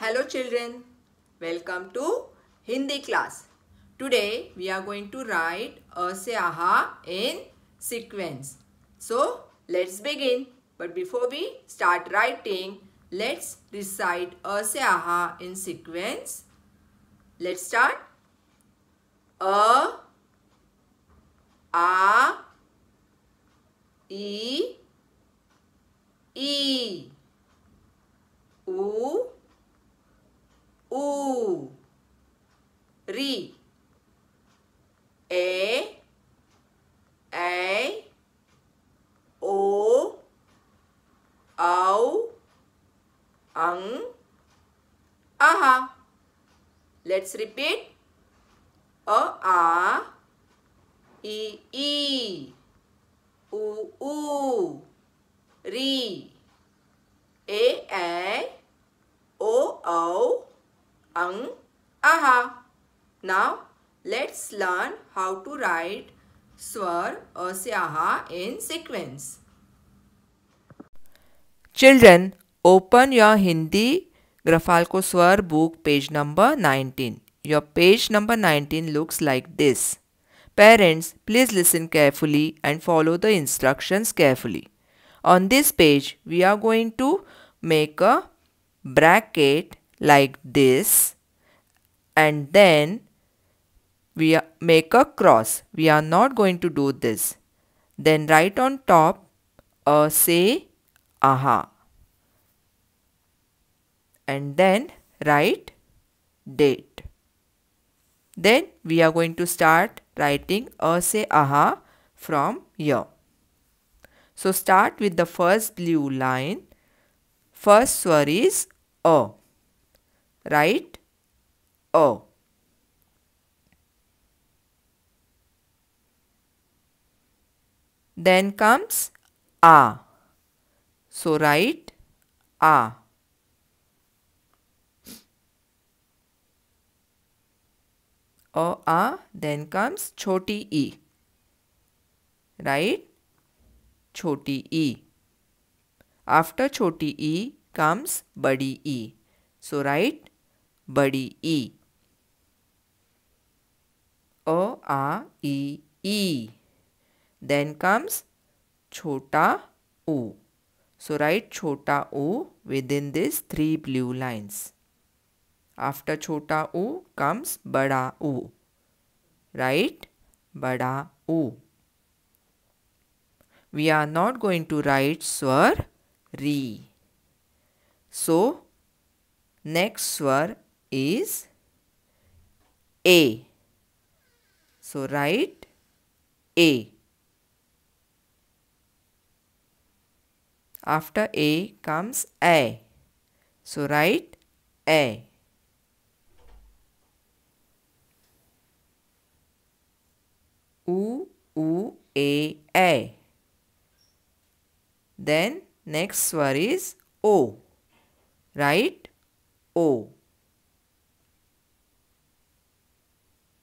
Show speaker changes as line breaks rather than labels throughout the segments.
Hello children, welcome to Hindi class. Today we are going to write a se aha in sequence. So let's begin. But before we start writing, let's recite a se aha in sequence. Let's start. A, A, E, E, U, re a a o ow ang aha let's repeat a a e e u u re a a o o ang aha now, let's learn how to write swar or in sequence. Children, open your Hindi Grafalco Swar book page number 19. Your page number 19 looks like this. Parents, please listen carefully and follow the instructions carefully. On this page, we are going to make a bracket like this and then we make a cross. We are not going to do this. Then write on top uh, say aha. And then write date. Then we are going to start writing a say aha from here. So start with the first blue line. First swar is a. Write a. Then comes A. So write A. o A. Then comes choti E. Right? Choti E. After choti E comes badi E. So write badi E. O A E E. Then comes chota o. So write chota o within these three blue lines. After chota o comes bada o. Write bada o. We are not going to write swar re. So next swar is a. So write a. After A comes A. So write A. U, U, A, A. Then next one is O. Write O.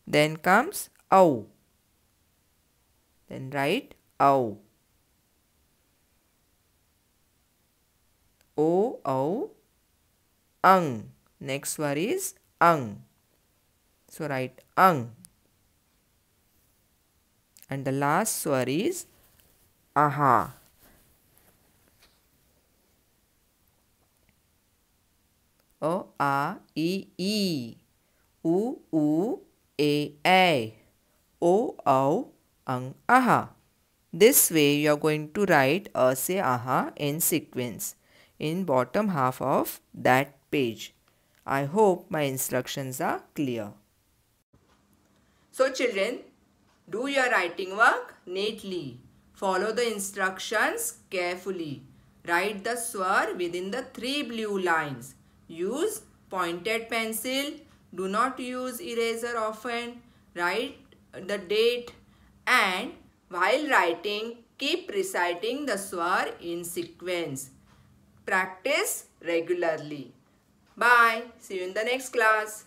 Then comes ow. Then write ow. O, O, Ang. Next word is Ang. So write Ang. And the last word is Aha. O, A, E, E. U, U, A, A. O, O, Ang, Aha. This way you are going to write a say aha in sequence in bottom half of that page. I hope my instructions are clear. So children, do your writing work neatly. Follow the instructions carefully. Write the swar within the three blue lines. Use pointed pencil. Do not use eraser often. Write the date and while writing keep reciting the swar in sequence. Practice regularly. Bye. See you in the next class.